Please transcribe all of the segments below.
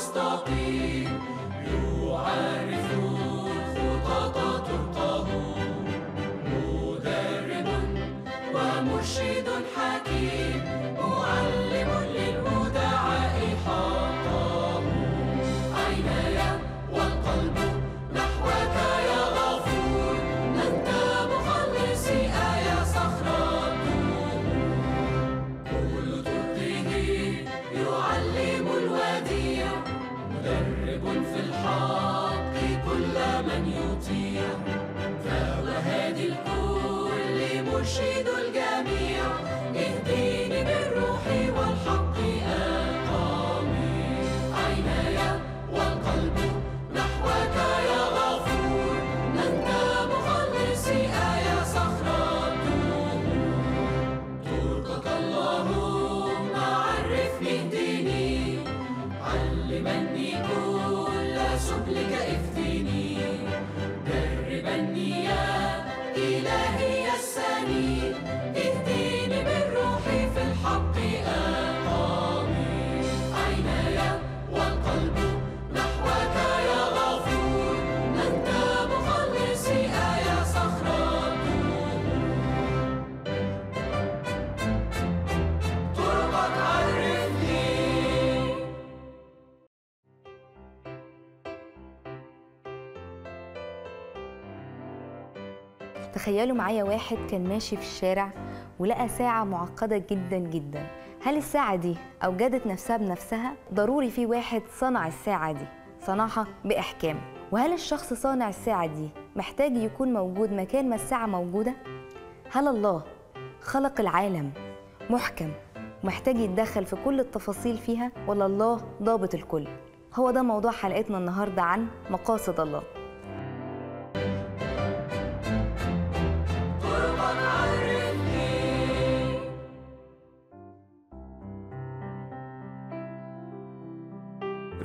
المستقيم يعرف خططه تخيلوا معايا واحد كان ماشي في الشارع ولقى ساعة معقدة جدا جدا هل الساعة دي أوجدت نفسها بنفسها؟ ضروري في واحد صنع الساعة دي صنعها بإحكام وهل الشخص صانع الساعة دي محتاج يكون موجود مكان ما الساعة موجودة؟ هل الله خلق العالم محكم محتاج يتدخل في كل التفاصيل فيها ولا الله ضابط الكل؟ هو ده موضوع حلقتنا النهاردة عن مقاصد الله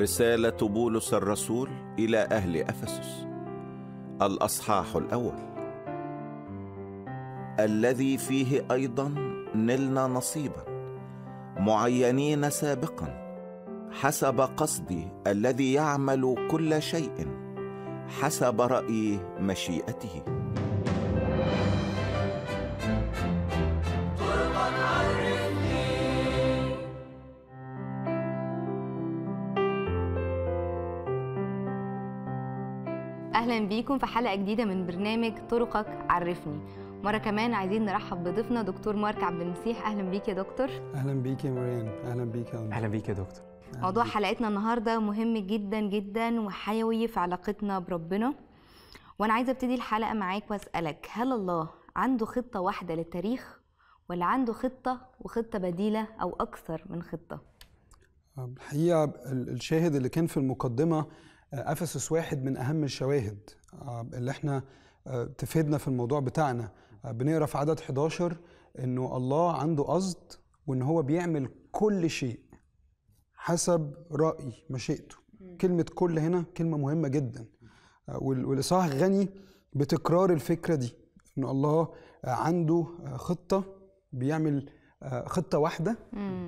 رسالة بولس الرسول إلى أهل أفسس الأصحاح الأول الذي فيه أيضا نلنا نصيبا معينين سابقا حسب قصدي الذي يعمل كل شيء حسب رأي مشيئته بيكم في حلقه جديده من برنامج طرقك عرفني مره كمان عايزين نرحب بضيفنا دكتور مارك عبد المسيح اهلا بيك يا دكتور اهلا بيك يا مريم اهلا بيك يا اهلا بيك يا دكتور موضوع حلقتنا النهارده مهم جدا جدا وحيوي في علاقتنا بربنا وانا عايزه ابتدي الحلقه معاك واسالك هل الله عنده خطه واحده للتاريخ ولا عنده خطه وخطه بديله او اكثر من خطه آه، الحقيقه الشاهد اللي كان في المقدمه افسس واحد من اهم الشواهد آه، اللي احنا آه، تفيدنا في الموضوع بتاعنا آه، بنقرا في عدد 11 انه الله عنده قصد وان هو بيعمل كل شيء حسب راي مشيئته كلمه كل هنا كلمه مهمه جدا والاصحاح غني بتكرار الفكره دي ان الله عنده خطه بيعمل خطه واحده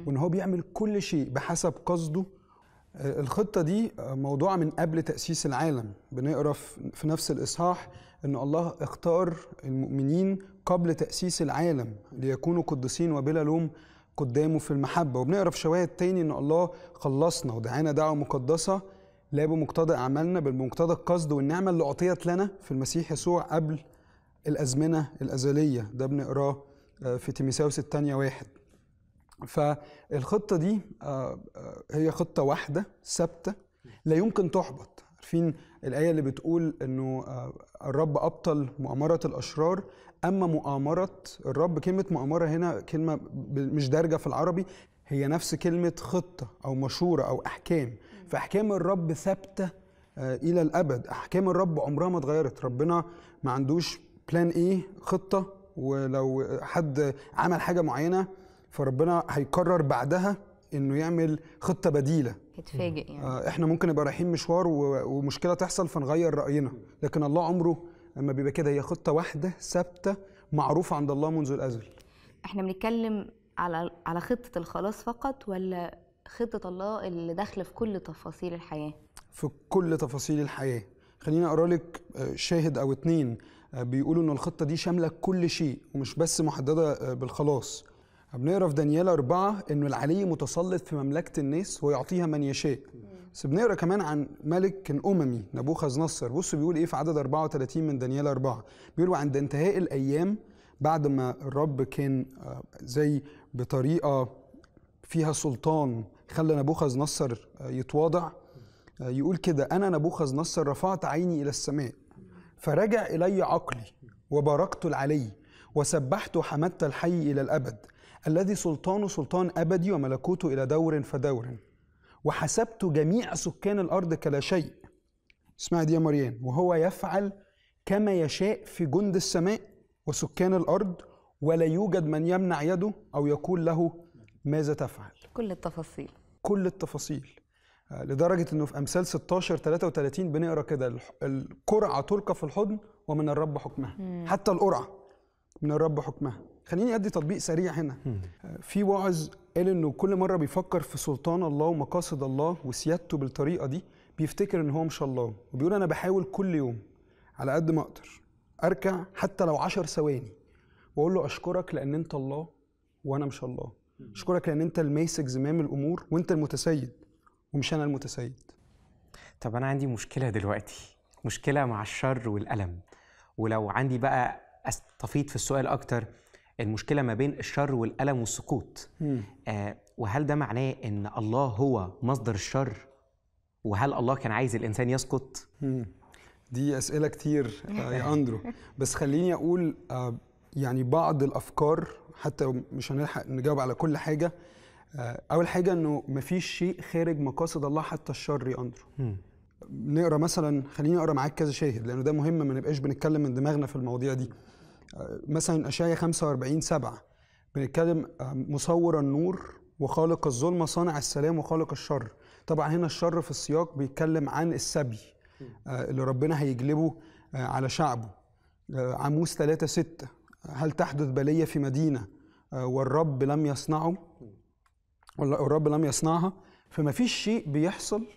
وان هو بيعمل كل شيء بحسب قصده آه، الخطة دي آه، موضوعة من قبل تأسيس العالم بنقرأ في نفس الإصحاح أن الله اختار المؤمنين قبل تأسيس العالم ليكونوا قدسين وبلا لوم قدامه في المحبة وبنقرأ في شواهد تاني أن الله خلصنا ودعانا دعوة مقدسة لا بمقتضى أعمالنا بل بمقتضى القصد والنعمة اللي أعطيت لنا في المسيح يسوع قبل الأزمنة الأزلية ده بنقراه آه، في تيميساوس الثانية واحد فالخطه دي آه، آه، هي خطه واحده ثابته لا يمكن تحبط عارفين الايه اللي بتقول انه آه، الرب ابطل مؤامره الاشرار اما مؤامره الرب كلمه مؤامره هنا كلمه مش دارجه في العربي هي نفس كلمه خطه او مشوره او احكام فاحكام الرب ثابته الى الابد احكام الرب عمرها ما اتغيرت ربنا ما عندوش بلان ايه خطه ولو حد عمل حاجه معينه فربنا هيقرر بعدها انه يعمل خطه بديله يتفاجئ يعني آه، احنا ممكن نبقى رايحين مشوار ومشكله تحصل فنغير راينا لكن الله عمره لما بيبقى كده هي خطه واحده ثابته معروفه عند الله منذ الازل احنا بنتكلم على على خطه الخلاص فقط ولا خطه الله اللي داخله في كل تفاصيل الحياه في كل تفاصيل الحياه خليني اقرا لك آه، شاهد او اتنين آه، بيقولوا ان الخطه دي شامله كل شيء ومش بس محدده بالخلاص بنقرا في دانيال أربعة إنه العلي متسلط في مملكة الناس ويعطيها من يشاء بس بنقرا كمان عن ملك كان أممي نبوخذ نصر بصوا بيقول إيه في عدد 34 من دانيال أربعة بيقول وعند انتهاء الأيام بعد ما الرب كان آه، زي بطريقة فيها سلطان خلى نبوخذ نصر آه، يتواضع آه، يقول كده أنا نبوخذ نصر رفعت عيني إلى السماء فرجع إلي عقلي وباركت العلي وسبحت وحمدت الحي إلى الأبد الذي سلطانه سلطان أبدي وملكوته إلى دور فدور وحسبت جميع سكان الأرض كلا شيء اسمها دي يا مريم وهو يفعل كما يشاء في جند السماء وسكان الأرض ولا يوجد من يمنع يده أو يقول له ماذا تفعل كل التفاصيل كل التفاصيل آه، لدرجة أنه في أمثال 16 33 بنقرأ كده القرعة تلقى في الحضن ومن الرب حكمها مم. حتى القرعة من الرب حكمها خليني ادي تطبيق سريع هنا في واعظ قال انه كل مره بيفكر في سلطان الله ومقاصد الله وسيادته بالطريقه دي بيفتكر ان هو مش الله وبيقول انا بحاول كل يوم على قد ما اقدر اركع حتى لو عشر ثواني واقول له اشكرك لان انت الله وانا مش الله اشكرك لان انت الماسك زمام الامور وانت المتسيد ومش انا المتسيد طب انا عندي مشكله دلوقتي مشكله مع الشر والالم ولو عندي بقى استفيد في السؤال اكتر المشكله ما بين الشر والالم والسقوط آه وهل ده معناه ان الله هو مصدر الشر وهل الله كان عايز الانسان يسقط مم. دي اسئله كتير آه، يا اندرو بس خليني اقول آه، يعني بعض الافكار حتى مش هنلحق نجاوب على كل حاجه آه، اول حاجه انه مفيش شيء خارج مقاصد الله حتى الشر يا اندرو مم. نقرا مثلا خليني اقرا معاك كذا شاهد لانه ده مهم ما نبقاش بنتكلم من دماغنا في المواضيع دي مثلا اشعيا 45 7 بنتكلم آه، مصور النور وخالق الظلمه صانع السلام وخالق الشر طبعا هنا الشر في السياق بيتكلم عن السبي آه، اللي ربنا هيجلبه آه، على شعبه عموس 3 6 هل تحدث بلية في مدينة والرب لم يصنعه والرب لم يصنعها فما فيش شيء بيحصل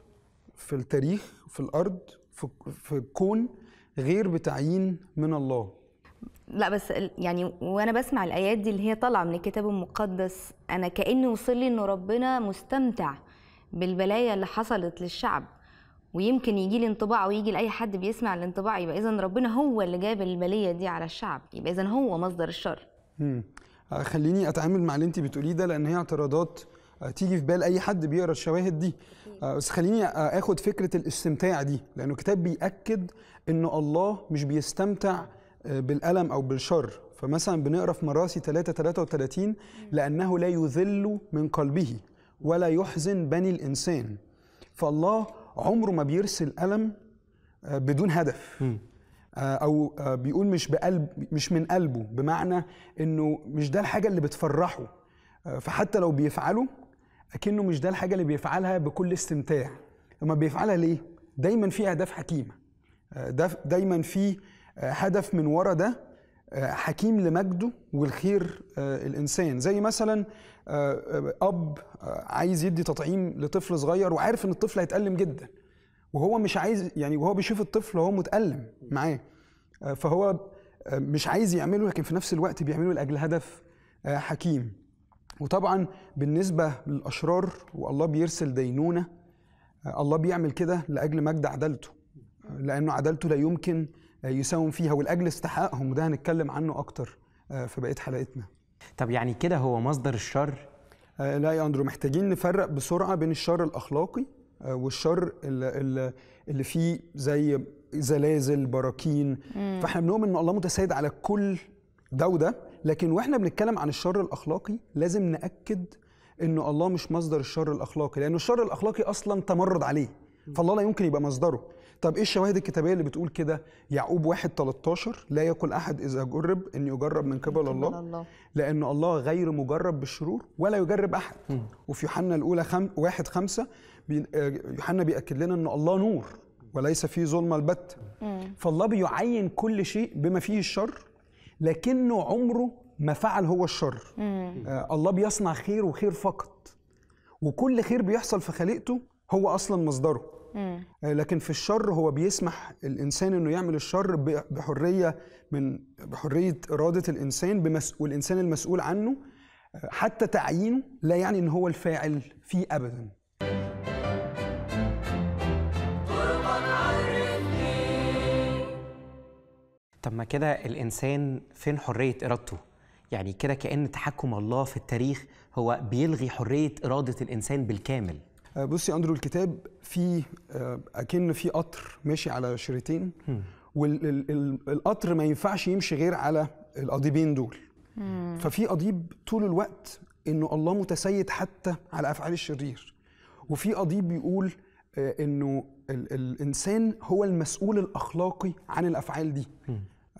في التاريخ في الأرض في, في الكون غير بتعيين من الله لا بس يعني وانا بسمع الايات دي اللي هي طالعه من الكتاب المقدس انا كاني وصل لي انه ربنا مستمتع بالبلايا اللي حصلت للشعب ويمكن يجي لي انطباع ويجي لاي حد بيسمع الانطباع يبقى اذا ربنا هو اللي جاب البليه دي على الشعب يبقى اذا هو مصدر الشر امم خليني اتعامل مع اللي انت بتقوليه ده لان هي اعتراضات آه، تيجي في بال اي حد بيقرا الشواهد دي آه، بس خليني اخد فكره الاستمتاع دي لانه الكتاب بياكد ان الله مش بيستمتع آه، بالألم أو بالشر فمثلا بنقرا في مراسي 3 33 لأنه لا يذل من قلبه ولا يحزن بني الإنسان فالله عمره ما بيرسل ألم آه، بدون هدف آه، أو بيقول مش بقلب مش من قلبه بمعنى إنه مش ده الحاجة اللي بتفرحه فحتى لو بيفعله أكنه مش ده الحاجة اللي بيفعلها بكل استمتاع لما بيفعلها ليه؟ دايما في أهداف حكيمة دايما في آه، هدف من ورا ده آه، حكيم لمجده والخير آه، الانسان زي مثلا اب عايز يدي تطعيم لطفل صغير وعارف ان الطفل هيتالم جدا وهو مش عايز يعني وهو بيشوف الطفل وهو متالم معاه فهو مش عايز يعمله لكن في نفس الوقت بيعمله لاجل هدف حكيم وطبعا بالنسبه للاشرار والله بيرسل دينونه الله بيعمل كده لاجل مجد عدالته لانه عدالته لا يمكن آه، يساوم فيها والاجل استحقاقهم وده هنتكلم عنه اكتر آه، في بقيه حلقتنا طب يعني كده هو مصدر الشر آه، لا يا اندرو محتاجين نفرق بسرعه بين الشر الاخلاقي والشر اللي, اللي فيه زي زلازل براكين مم. فاحنا بنؤمن ان الله متسيد على كل ده وده لكن واحنا بنتكلم عن الشر الاخلاقي لازم ناكد ان الله مش مصدر الشر الاخلاقي لان الشر الاخلاقي اصلا تمرد عليه فالله لا يمكن يبقى مصدره طب ايه الشواهد الكتابيه اللي بتقول كده يعقوب 1 13 لا يقل احد اذا جرب ان يجرب من قبل الله, الله لان الله غير مجرب بالشرور ولا يجرب احد م. وفي يوحنا الاولى خم... 1 5 بي... آه، يوحنا بياكد لنا ان الله نور وليس فيه ظلمه البتة فالله بيعين كل شيء بما فيه الشر لكنه عمره ما فعل هو الشر آه الله بيصنع خير وخير فقط وكل خير بيحصل في خليقته هو اصلا مصدره مم. آه، لكن في الشر هو بيسمح الانسان انه يعمل الشر بحريه من بحريه اراده الانسان والانسان المسؤول عنه آه، حتى تعيينه لا يعني ان هو الفاعل فيه ابدا طب ما كده الانسان فين حريه ارادته يعني كده كان تحكم الله في التاريخ هو بيلغي حريه اراده الانسان بالكامل آه، بصي اندرو الكتاب فيه آه، اكن في قطر ماشي على شريطين والقطر ما ينفعش يمشي غير على القضيبين دول ففي قضيب طول الوقت انه الله متسيد حتى على افعال الشرير وفي قضيب بيقول آه، انه الانسان هو المسؤول الاخلاقي عن الافعال دي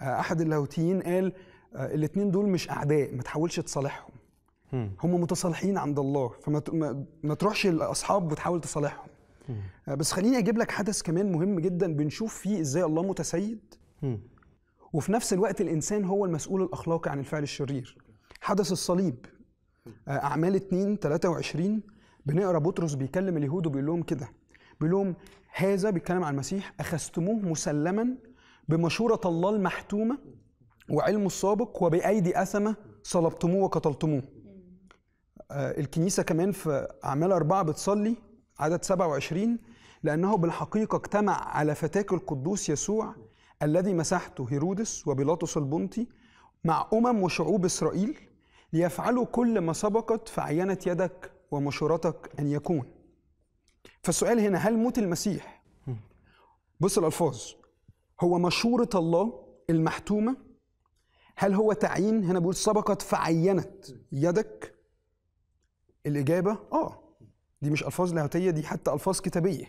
احد اللاهوتيين قال الاثنين دول مش اعداء ما تحاولش تصالحهم هم متصالحين عند الله فما ما تروحش لاصحاب وتحاول تصالحهم آه، بس خليني اجيب لك حدث كمان مهم جدا بنشوف فيه ازاي الله متسيد وفي نفس الوقت الانسان هو المسؤول الاخلاقي عن الفعل الشرير حدث الصليب آه، اعمال 2 23 بنقرا بطرس بيكلم اليهود وبيقول لهم كده بيقول لهم هذا بيتكلم عن المسيح اخذتموه مسلما بمشوره الله المحتومه وعلم السابق وبايدي اثمه صلبتموه وقتلتموه آه، الكنيسة كمان في أعمال أربعة بتصلي عدد 27 لأنه بالحقيقة اجتمع على فتاك القدوس يسوع الذي مسحته هيرودس وبيلاطس البنطي مع أمم وشعوب إسرائيل ليفعلوا كل ما سبقت في عينة يدك ومشورتك أن يكون فالسؤال هنا هل موت المسيح بص الألفاظ هو مشورة الله المحتومة هل هو تعيين هنا بيقول سبقت فعينت يدك الاجابه اه دي مش الفاظ لاهوتيه دي حتى الفاظ كتابيه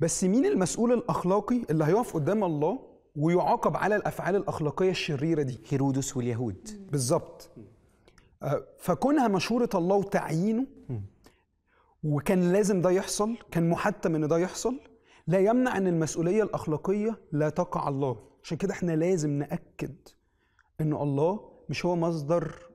بس مين المسؤول الاخلاقي اللي هيقف قدام الله ويعاقب على الافعال الاخلاقيه الشريره دي هيرودس واليهود بالظبط آه، فكونها مشوره الله وتعيينه وكان لازم ده يحصل كان محتم ان ده يحصل لا يمنع ان المسؤوليه الاخلاقيه لا تقع الله عشان كده احنا لازم ناكد ان الله مش هو مصدر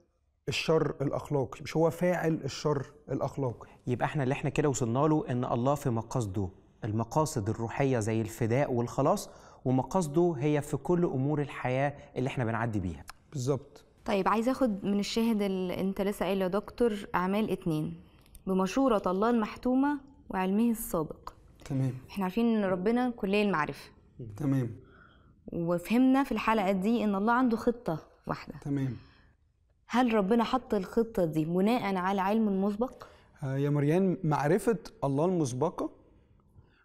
الشر الاخلاقي مش هو فاعل الشر الاخلاقي يبقى احنا اللي احنا كده وصلنا له ان الله في مقاصده المقاصد الروحيه زي الفداء والخلاص ومقاصده هي في كل امور الحياه اللي احنا بنعدي بيها بالظبط طيب عايز اخد من الشاهد اللي انت لسه قايله يا دكتور اعمال اتنين بمشوره الله المحتومه وعلمه السابق تمام احنا عارفين ان ربنا كليه المعرفه تمام وفهمنا في الحلقه دي ان الله عنده خطه واحده تمام هل ربنا حط الخطة دي بناء على علم مسبق؟ آه، يا مريان معرفة الله المسبقة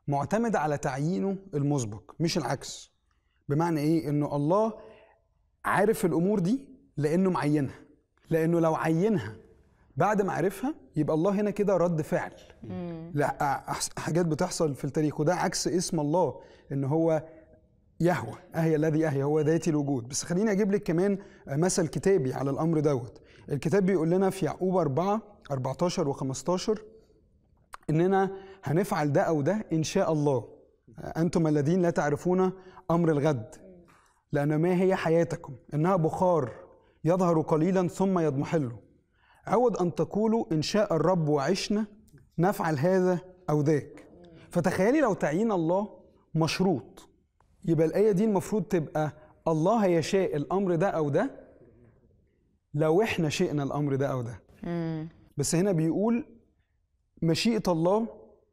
معتمدة على تعيينه المسبق مش العكس بمعنى ايه؟ انه الله عارف الامور دي لانه معينها لانه لو عينها بعد ما عرفها يبقى الله هنا كده رد فعل لا حاجات بتحصل في التاريخ وده عكس اسم الله ان هو يهوى أهي الذي أهي هو ذات الوجود بس خليني أجيب لك كمان مثل كتابي على الأمر دوت الكتاب بيقول لنا في يعقوب 4 14 و15 إننا هنفعل ده أو ده إن شاء الله أنتم الذين لا تعرفون أمر الغد لأن ما هي حياتكم إنها بخار يظهر قليلا ثم يضمحل عود أن تقولوا إن شاء الرب وعشنا نفعل هذا أو ذاك فتخيلي لو تعيين الله مشروط يبقى الايه دي المفروض تبقى الله يشاء الامر ده او ده لو احنا شئنا الامر ده او ده بس هنا بيقول مشيئه الله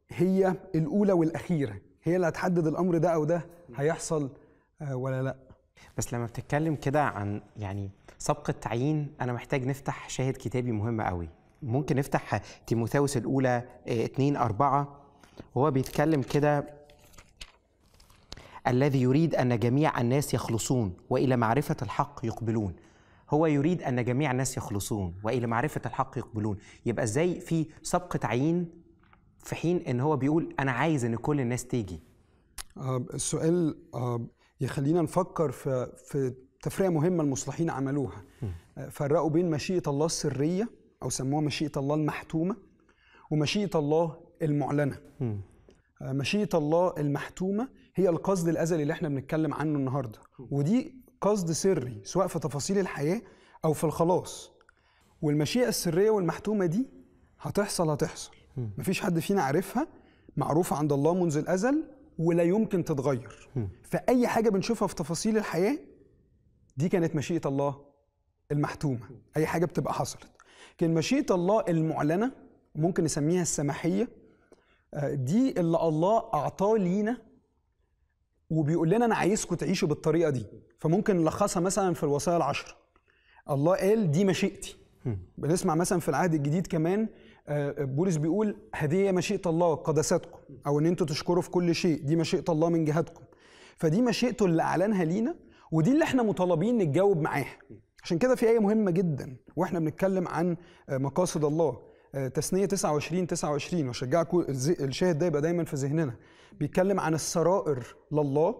هي الاولى والاخيره هي اللي هتحدد الامر ده او ده هيحصل آه، ولا لا بس لما بتتكلم كده عن يعني سبق التعيين انا محتاج نفتح شاهد كتابي مهم قوي ممكن نفتح تيموثاوس الاولى 2 4 وهو بيتكلم كده الذي يريد أن جميع الناس يخلصون وإلى معرفة الحق يقبلون هو يريد أن جميع الناس يخلصون وإلى معرفة الحق يقبلون يبقى إزاي في سبقة عين في حين إن هو بيقول أنا عايز إن كل الناس تيجي آه، السؤال آه، يخلينا نفكر في في تفرقه مهمه المصلحين عملوها آه، فرقوا بين مشيئه الله السريه او سموها مشيئه الله المحتومه ومشيئه الله المعلنه مشيئه الله المحتومه هي القصد الازلي اللي احنا بنتكلم عنه النهارده ودي قصد سري سواء في تفاصيل الحياه او في الخلاص والمشيئه السريه والمحتومه دي هتحصل هتحصل مفيش حد فينا عارفها معروفه عند الله منذ الازل ولا يمكن تتغير فاي حاجه بنشوفها في تفاصيل الحياه دي كانت مشيئه الله المحتومه اي حاجه بتبقى حصلت كان مشيئه الله المعلنه ممكن نسميها السماحيه آه، دي اللي الله اعطاه لينا وبيقول لنا انا عايزكم تعيشوا بالطريقه دي فممكن نلخصها مثلا في الوصايا العشر الله قال دي مشيئتي بنسمع مثلا في العهد الجديد كمان آه، بولس بيقول هديه مشيئه الله قدساتكم او ان انتوا تشكروا في كل شيء دي مشيئه الله من جهتكم فدي مشيئته اللي اعلنها لينا ودي اللي احنا مطالبين نتجاوب معاها عشان كده في آية مهمة جدا واحنا بنتكلم عن آه، مقاصد الله تسنيه 29 29 واشجعكم الشاهد ده يبقى دايما في ذهننا بيتكلم عن السرائر لله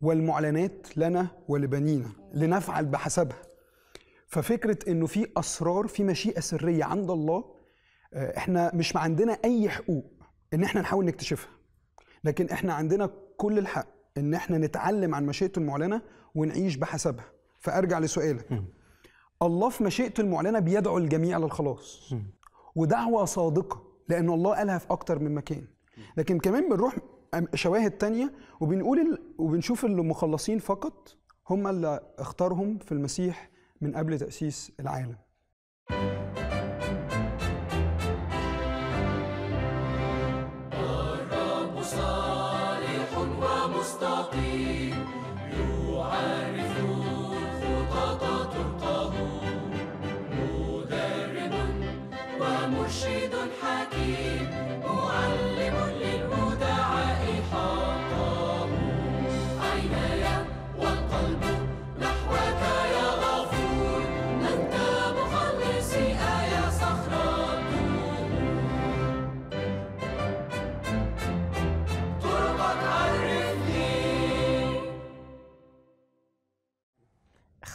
والمعلنات لنا ولبنينا لنفعل بحسبها ففكره انه في اسرار في مشيئه سريه عند الله آه، احنا مش عندنا اي حقوق ان احنا نحاول نكتشفها لكن احنا عندنا كل الحق ان احنا نتعلم عن مشيئته المعلنه ونعيش بحسبها فارجع لسؤالك الله في مشيئته المعلنه بيدعو الجميع للخلاص ودعوه صادقه لان الله قالها في اكتر من مكان لكن كمان بنروح شواهد تانية وبنقول وبنشوف المخلصين فقط هم اللي اختارهم في المسيح من قبل تأسيس العالم. thank you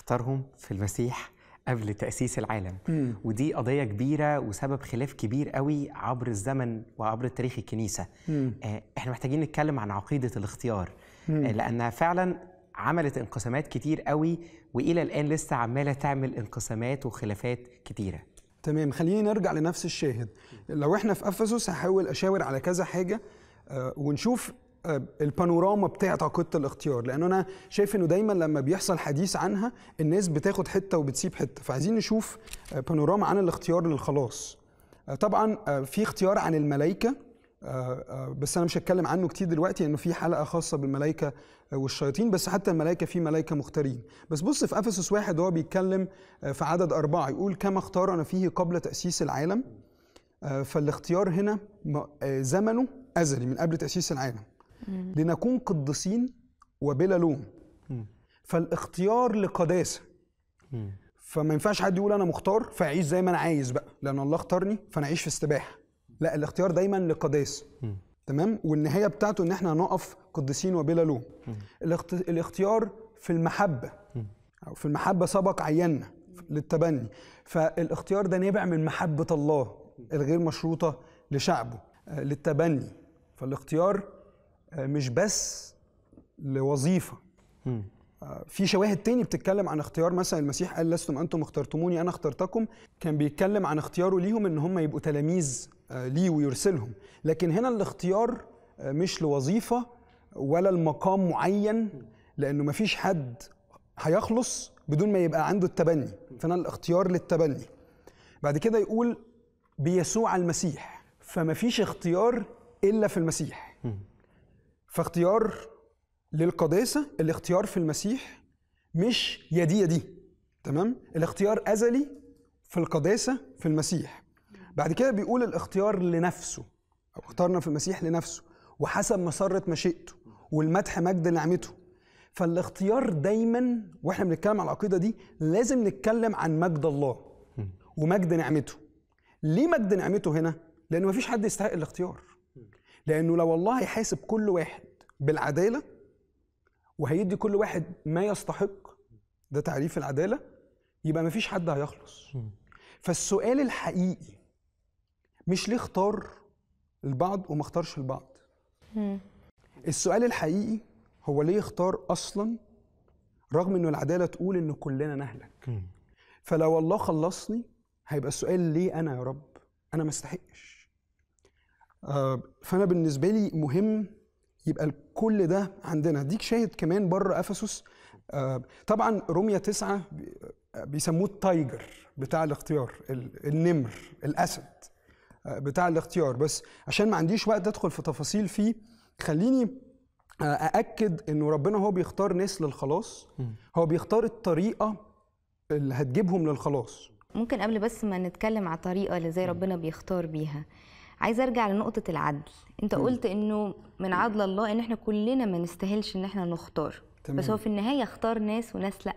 اختارهم في المسيح قبل تأسيس العالم مم. ودي قضية كبيرة وسبب خلاف كبير قوي عبر الزمن وعبر تاريخ الكنيسة مم. آه، احنا محتاجين نتكلم عن عقيدة الاختيار مم. آه، لأنها فعلا عملت انقسامات كتير قوي وإلى الآن لسه عمالة تعمل انقسامات وخلافات كتيرة تمام خليني نرجع لنفس الشاهد لو احنا في أفسس هحاول أشاور على كذا حاجة آه، ونشوف آه، البانوراما بتاعت عقيده الاختيار لان انا شايف انه دايما لما بيحصل حديث عنها الناس بتاخد حته وبتسيب حته فعايزين نشوف آه، بانوراما عن الاختيار للخلاص آه، طبعا في اختيار عن الملائكه بس انا مش هتكلم عنه كتير دلوقتي لانه في حلقه خاصه بالملائكه والشياطين بس حتى الملائكه في ملائكه مختارين بس بص في افسس واحد هو بيتكلم في عدد اربعه يقول كما اختارنا فيه قبل تاسيس العالم فالاختيار هنا زمنه ازلي من قبل تاسيس العالم لنكون قديسين وبلا لوم فالاختيار لقداسه فما ينفعش حد يقول انا مختار فاعيش زي ما انا عايز بقى لان الله اختارني فانا اعيش في استباحه لا الاختيار دايما لقداسه تمام والنهايه بتاعته ان احنا نقف قديسين وبلا لوم الاختيار في المحبه او في المحبه سبق عينا للتبني فالاختيار ده نابع من محبه الله الغير مشروطه لشعبه آه، للتبني فالاختيار مش بس لوظيفه آه، في شواهد تاني بتتكلم عن اختيار مثلا المسيح قال لستم انتم اخترتموني انا اخترتكم كان بيتكلم عن اختياره ليهم ان هم يبقوا تلاميذ آه، ليه ويرسلهم لكن هنا الاختيار آه، مش لوظيفه ولا لمقام معين لانه ما فيش حد هيخلص بدون ما يبقى عنده التبني فانا الاختيار للتبني بعد كده يقول بيسوع المسيح فما فيش اختيار الا في المسيح فاختيار للقداسة الاختيار في المسيح مش يا دي يا دي تمام الاختيار أزلي في القداسة في المسيح بعد كده بيقول الاختيار لنفسه أو اختارنا في المسيح لنفسه وحسب مسرة مشيئته والمدح مجد نعمته فالاختيار دايما واحنا بنتكلم على العقيدة دي لازم نتكلم عن مجد الله ومجد نعمته ليه مجد نعمته هنا؟ لأن مفيش حد يستحق الاختيار لانه لو الله هيحاسب كل واحد بالعداله وهيدي كل واحد ما يستحق ده تعريف العداله يبقى مفيش حد هيخلص فالسؤال الحقيقي مش ليه اختار البعض وما اختارش البعض السؤال الحقيقي هو ليه اختار اصلا رغم انه العداله تقول ان كلنا نهلك فلو الله خلصني هيبقى السؤال ليه انا يا رب انا ما استحقش آه، فانا بالنسبه لي مهم يبقى كل ده عندنا ديك شاهد كمان بره افسس آه، طبعا روميا تسعة آه، بيسموه التايجر بتاع الاختيار النمر الاسد بتاع الاختيار بس عشان ما عنديش وقت ادخل في تفاصيل فيه خليني أأكد إنه ربنا هو بيختار ناس للخلاص هو بيختار الطريقة اللي هتجيبهم للخلاص ممكن قبل بس ما نتكلم على الطريقة اللي زي ربنا بيختار بيها عايزه ارجع لنقطه العدل انت م. قلت انه من عدل الله ان احنا كلنا ما نستاهلش ان احنا نختار تمام. بس هو في النهايه اختار ناس وناس لا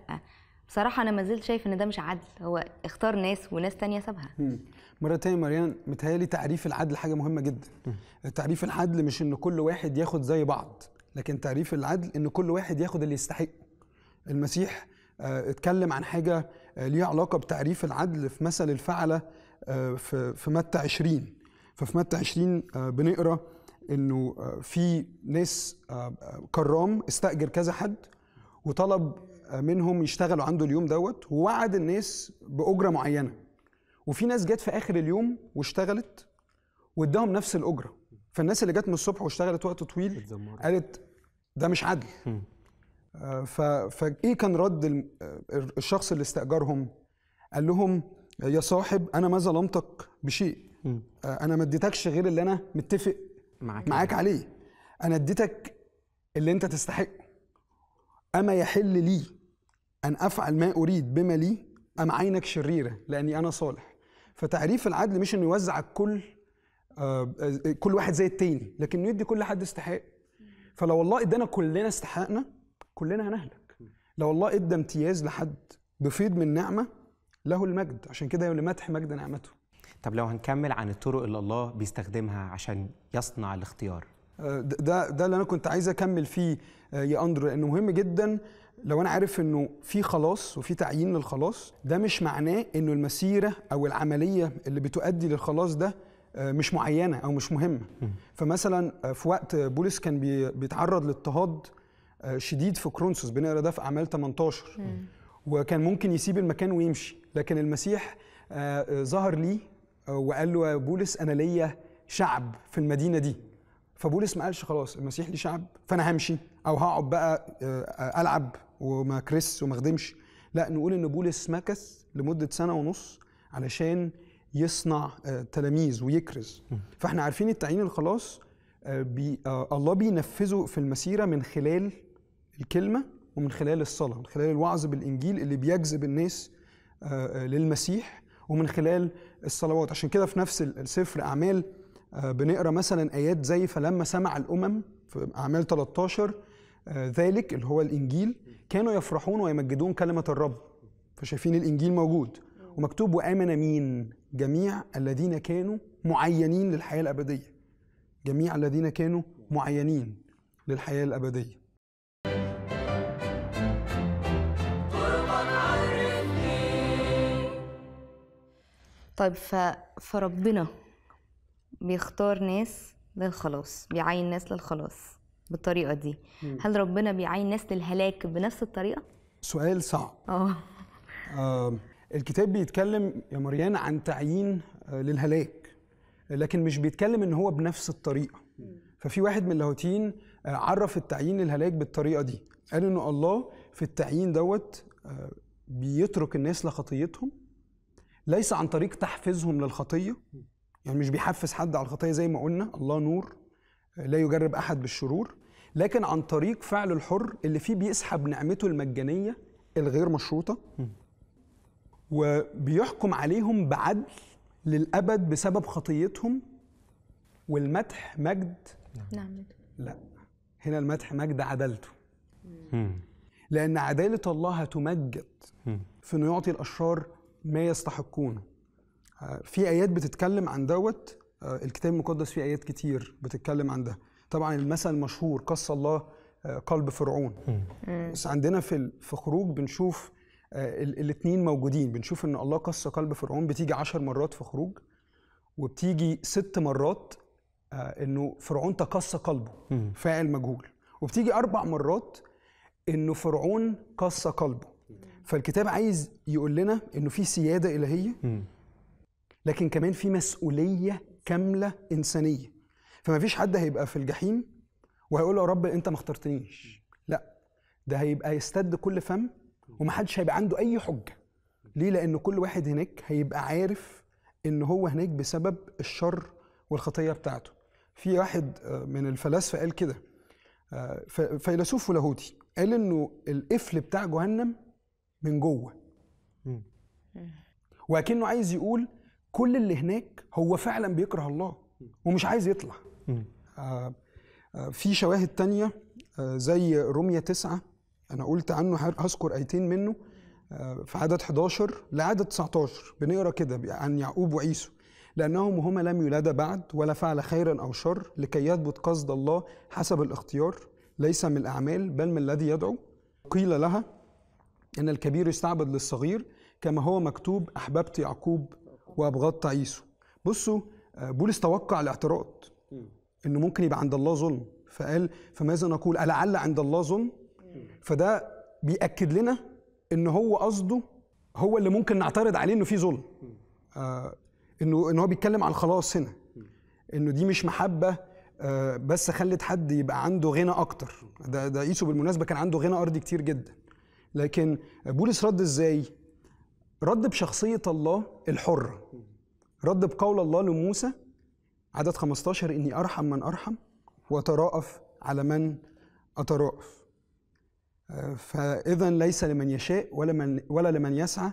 بصراحة أنا ما زلت شايف إن ده مش عدل، هو اختار ناس وناس تانية سابها. مرة تانية مريان متهيألي تعريف العدل حاجة مهمة جدا. تعريف العدل مش إن كل واحد ياخد زي بعض، لكن تعريف العدل إن كل واحد ياخد اللي يستحقه. المسيح آه، اتكلم عن حاجة آه، ليها علاقة بتعريف العدل في مثل الفعلة آه، في في متى 20 ففي متى 20 آه، بنقرا انه آه، في ناس آه، كرام استاجر كذا حد وطلب منهم يشتغلوا عنده اليوم دوت ووعد الناس باجره معينه وفي ناس جت في اخر اليوم واشتغلت واداهم نفس الاجره فالناس اللي جت من الصبح واشتغلت وقت طويل قالت ده مش عدل فايه كان رد الشخص اللي استاجرهم قال لهم يا صاحب انا ما ظلمتك بشيء آه، انا ما اديتكش غير اللي انا متفق معاك معاك عليه انا اديتك اللي انت تستحقه اما يحل لي ان افعل ما اريد بما لي ام عينك شريره لاني انا صالح فتعريف العدل مش انه يوزع الكل آه، آه، كل واحد زي التاني لكن يدي كل حد استحقاق فلو الله ادانا كلنا استحقنا كلنا هنهلك لو الله ادى امتياز لحد بفيض من نعمه له المجد عشان كده لمدح مجد نعمته طب لو هنكمل عن الطرق اللي الله بيستخدمها عشان يصنع الاختيار آه، ده ده اللي انا كنت عايز اكمل فيه آه، يا اندرو لانه مهم جدا لو انا عارف انه في خلاص وفي تعيين للخلاص ده مش معناه انه المسيره او العمليه اللي بتؤدي للخلاص ده آه، مش معينه او مش مهمه فمثلا في وقت بولس كان بيتعرض لاضطهاد شديد في كرونسوس بنقرا ده في اعمال 18 وكان ممكن يسيب المكان ويمشي لكن المسيح ظهر ليه وقال له يا بولس انا ليا شعب في المدينه دي فبولس ما قالش خلاص المسيح ليه شعب فانا همشي او هقعد بقى آه، العب وما كريس وما خدمش لا نقول ان بولس مكث لمده سنه ونص علشان يصنع آه، تلاميذ ويكرز فاحنا عارفين التعيين الخلاص آه، بي الله بينفذه في المسيره من خلال الكلمه ومن خلال الصلاه من خلال الوعظ بالانجيل اللي بيجذب الناس للمسيح ومن خلال الصلوات عشان كده في نفس السفر أعمال آه، بنقرا مثلا آيات زي فلما سمع الأمم في أعمال 13 آه، ذلك اللي هو الإنجيل كانوا يفرحون ويمجدون كلمة الرب فشايفين الإنجيل موجود ومكتوب وآمن مين جميع الذين كانوا معينين للحياة الأبدية جميع الذين كانوا معينين للحياة الأبدية طيب ف... فربنا بيختار ناس للخلاص بيعين ناس للخلاص بالطريقه دي مم. هل ربنا بيعين ناس للهلاك بنفس الطريقه سؤال صعب اه الكتاب بيتكلم يا مريان عن تعيين آه، للهلاك لكن مش بيتكلم ان هو بنفس الطريقه ففي واحد من اللاهوتيين آه، عرف التعيين للهلاك بالطريقه دي قال ان الله في التعيين دوت آه، بيترك الناس لخطيتهم ليس عن طريق تحفيزهم للخطيه يعني مش بيحفز حد على الخطيه زي ما قلنا الله نور لا يجرب احد بالشرور لكن عن طريق فعل الحر اللي فيه بيسحب نعمته المجانيه الغير مشروطه وبيحكم عليهم بعدل للابد بسبب خطيتهم والمدح مجد نعم, نعم. لا هنا المدح مجد عدالته لان عداله الله هتمجد في انه يعطي الاشرار ما يستحقونه آه، في ايات بتتكلم عن دوت آه، الكتاب المقدس فيه ايات كتير بتتكلم عن ده طبعا المثل المشهور قص الله آه، قلب فرعون بس عندنا في في خروج بنشوف الاثنين موجودين بنشوف ان الله قص قلب فرعون بتيجي عشر مرات في خروج وبتيجي ست مرات انه فرعون تقص قلبه فاعل مجهول وبتيجي اربع مرات انه فرعون قص قلبه فالكتاب عايز يقول لنا انه في سياده الهيه لكن كمان في مسؤوليه كامله انسانيه فما فيش حد هيبقى في الجحيم وهيقول له يا رب انت ما اخترتنيش لا ده هيبقى يستد كل فم ومحدش هيبقى عنده اي حجه ليه لان كل واحد هناك هيبقى عارف ان هو هناك بسبب الشر والخطيه بتاعته في واحد آه، من الفلاسفه قال كده آه، فيلسوف لاهوتي قال انه القفل بتاع جهنم من جوه وكأنه عايز يقول كل اللي هناك هو فعلا بيكره الله ومش عايز يطلع آه آه في شواهد تانية آه زي رومية تسعة أنا قلت عنه هذكر آيتين منه آه، في عدد 11 لعدد 19 بنقرا كده عن يعقوب وعيسو لأنهم هما لم يولدا بعد ولا فعل خيرا أو شر لكي يثبت قصد الله حسب الاختيار ليس من الأعمال بل من الذي يدعو قيل لها أن الكبير يستعبد للصغير كما هو مكتوب أحببت يعقوب وأبغضت عيسو بصوا آه، بولس توقع الاعتراض انه ممكن يبقى عند الله ظلم فقال فماذا نقول ألعل عند الله ظلم فده بيأكد لنا ان هو قصده هو اللي ممكن نعترض عليه انه في ظلم آه، انه ان هو بيتكلم عن خلاص هنا انه دي مش محبه آه، بس خلت حد يبقى عنده غنى اكتر ده ده يسوع بالمناسبه كان عنده غنى ارضي كتير جدا لكن بولس رد ازاي؟ رد بشخصية الله الحرة رد بقول الله لموسى عدد 15 إني أرحم من أرحم وأتراءف على من أتراءف فإذا ليس لمن يشاء ولا, من ولا لمن يسعى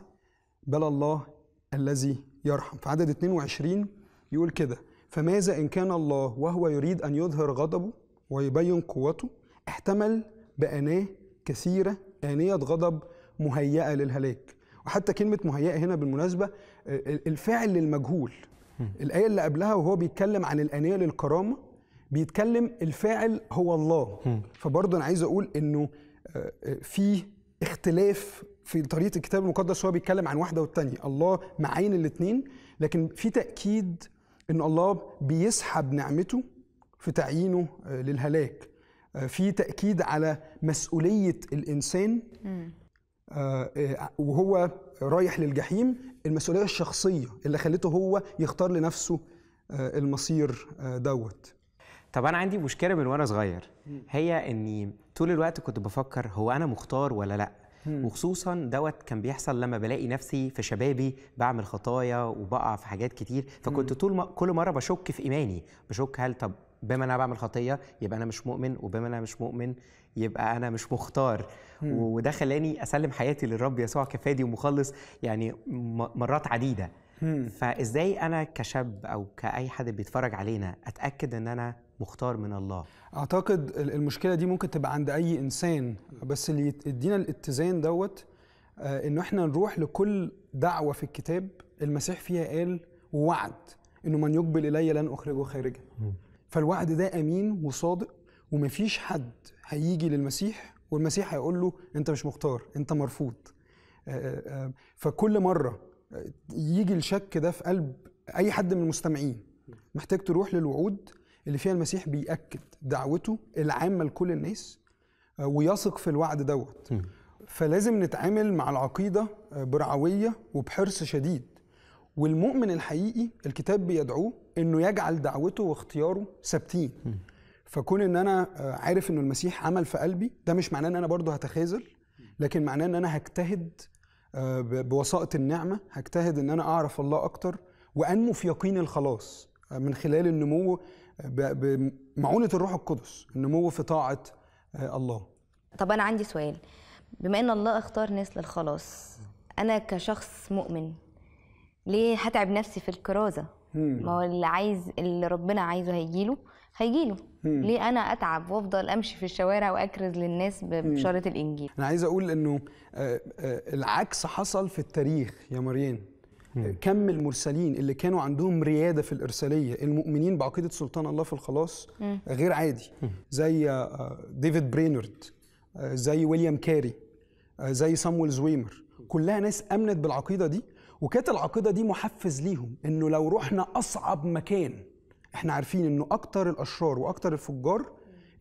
بل الله الذي يرحم في عدد 22 يقول كده فماذا إن كان الله وهو يريد أن يظهر غضبه ويبين قوته احتمل بأناه كثيرة انانيه غضب مهيئه للهلاك وحتى كلمه مهيئه هنا بالمناسبه الفاعل للمجهول الايه اللي قبلها وهو بيتكلم عن الانيه للكرامه بيتكلم الفاعل هو الله فبرضه انا عايز اقول انه آه، آه، في اختلاف في طريقه الكتاب المقدس هو بيتكلم عن واحده والتانيه الله معين الاثنين لكن في تاكيد ان الله بيسحب نعمته في تعيينه آه، للهلاك في تاكيد على مسؤوليه الانسان آه، آه، وهو رايح للجحيم المسؤوليه الشخصيه اللي خلته هو يختار لنفسه آه، المصير دوت طب انا عندي مشكله من وانا صغير هي اني طول الوقت كنت بفكر هو انا مختار ولا لا وخصوصا دوت كان بيحصل لما بلاقي نفسي في شبابي بعمل خطايا وبقع في حاجات كتير فكنت طول ما كل مره بشك في ايماني بشك هل طب بما انا بعمل خطيه يبقى انا مش مؤمن وبما انا مش مؤمن يبقى انا مش مختار مم. وده خلاني اسلم حياتي للرب يسوع كفادي ومخلص يعني مرات عديده مم. فازاي انا كشاب او كاي حد بيتفرج علينا اتاكد ان انا مختار من الله اعتقد المشكله دي ممكن تبقى عند اي انسان بس اللي يدينا الاتزان دوت آه، انه احنا نروح لكل دعوه في الكتاب المسيح فيها قال ووعد انه من يقبل الي لن اخرجه خارجا فالوعد ده امين وصادق ومفيش حد هيجي للمسيح والمسيح هيقول له انت مش مختار انت مرفوض آه، آه، آه، فكل مره يجي الشك ده في قلب اي حد من المستمعين محتاج تروح للوعود اللي فيها المسيح بيأكد دعوته العامه لكل الناس ويثق في الوعد دوت فلازم نتعامل مع العقيده برعويه وبحرص شديد والمؤمن الحقيقي الكتاب بيدعوه انه يجعل دعوته واختياره ثابتين فكون ان انا آه، عارف ان المسيح عمل في قلبي ده مش معناه ان انا برضه هتخاذل لكن معناه ان انا هجتهد آه، بوسائط النعمه هجتهد ان انا اعرف الله اكتر وانمو في يقين الخلاص آه، من خلال النمو بمعونه الروح القدس النمو في طاعه الله طب انا عندي سؤال بما ان الله اختار ناس للخلاص انا كشخص مؤمن ليه هتعب نفسي في الكرازه ما هو اللي عايز اللي ربنا عايزه هيجيله هيجيله ليه انا اتعب وافضل امشي في الشوارع واكرز للناس ببشاره الانجيل انا عايز اقول انه آه، آه، العكس حصل في التاريخ يا مريان كم المرسلين اللي كانوا عندهم رياده في الارساليه المؤمنين بعقيده سلطان الله في الخلاص غير عادي زي آه، ديفيد برينرد زي ويليام كاري زي صامويل زويمر كلها ناس امنت بالعقيده دي وكانت العقيده دي محفز ليهم انه لو رحنا اصعب مكان احنا عارفين انه اكتر الاشرار واكتر الفجار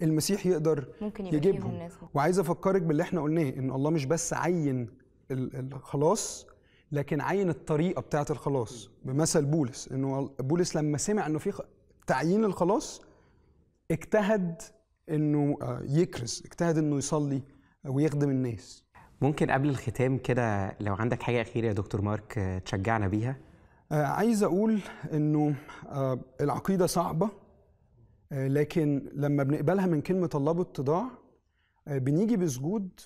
المسيح يقدر ممكن يجيبهم وعايز افكرك باللي احنا قلناه ان الله مش بس عين الخلاص لكن عين الطريقه بتاعه الخلاص بمثل بولس انه بولس لما سمع انه في تعيين الخلاص اجتهد انه آه، يكرز اجتهد انه يصلي ويخدم الناس ممكن قبل الختام كده لو عندك حاجه اخيره يا دكتور مارك آه، تشجعنا بيها آه، عايز اقول انه آه، العقيده صعبه لكن لما بنقبلها من كلمه الله بالتضاع بنيجي بسجود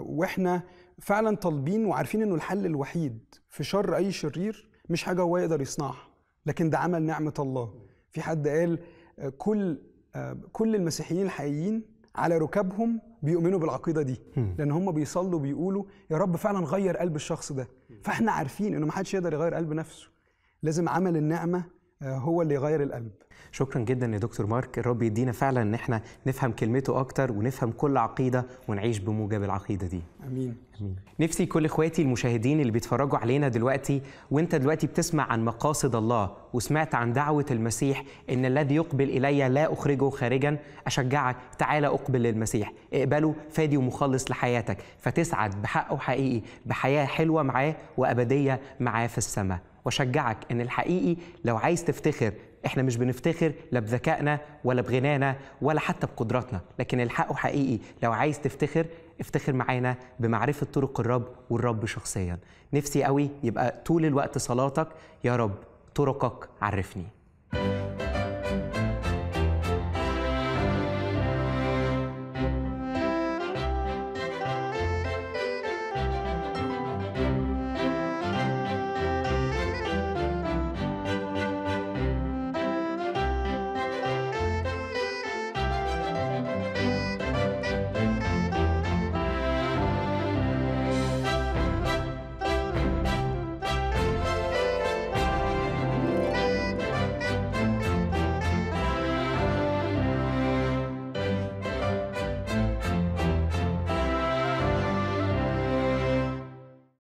واحنا فعلا طالبين وعارفين انه الحل الوحيد في شر اي شرير مش حاجه هو يقدر يصنعها لكن ده عمل نعمه الله في حد قال كل كل المسيحيين الحقيقيين على ركابهم بيؤمنوا بالعقيده دي لان هم بيصلوا بيقولوا يا رب فعلا غير قلب الشخص ده فاحنا عارفين انه ما حدش يقدر يغير قلب نفسه لازم عمل النعمه هو اللي يغير القلب شكرا جدا يا دكتور مارك الرب يدينا فعلا ان احنا نفهم كلمته اكتر ونفهم كل عقيده ونعيش بموجب العقيده دي امين امين نفسي كل اخواتي المشاهدين اللي بيتفرجوا علينا دلوقتي وانت دلوقتي بتسمع عن مقاصد الله وسمعت عن دعوه المسيح ان الذي يقبل الي لا اخرجه خارجا اشجعك تعالى اقبل للمسيح اقبله فادي ومخلص لحياتك فتسعد بحقه حقيقي بحياه حلوه معاه وابديه معاه في السماء واشجعك ان الحقيقي لو عايز تفتخر احنا مش بنفتخر لا بذكائنا ولا بغنانا ولا حتى بقدراتنا لكن الحق حقيقي لو عايز تفتخر افتخر معانا بمعرفة طرق الرب والرب شخصيا نفسي قوي يبقى طول الوقت صلاتك يا رب طرقك عرفني